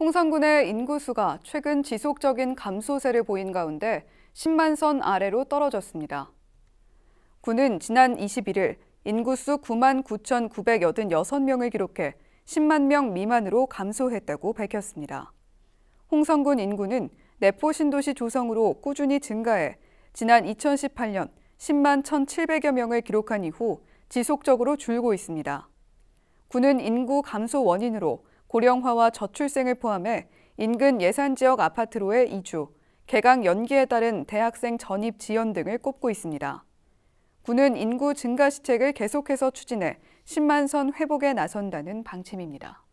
홍성군의 인구수가 최근 지속적인 감소세를 보인 가운데 10만 선 아래로 떨어졌습니다. 군은 지난 21일 인구수 9만 9,986명을 기록해 10만 명 미만으로 감소했다고 밝혔습니다. 홍성군 인구는 내포 신도시 조성으로 꾸준히 증가해 지난 2018년 10만 1,700여 명을 기록한 이후 지속적으로 줄고 있습니다. 군은 인구 감소 원인으로 고령화와 저출생을 포함해 인근 예산 지역 아파트로의 이주, 개강 연기에 따른 대학생 전입 지연 등을 꼽고 있습니다. 군은 인구 증가 시책을 계속해서 추진해 10만 선 회복에 나선다는 방침입니다.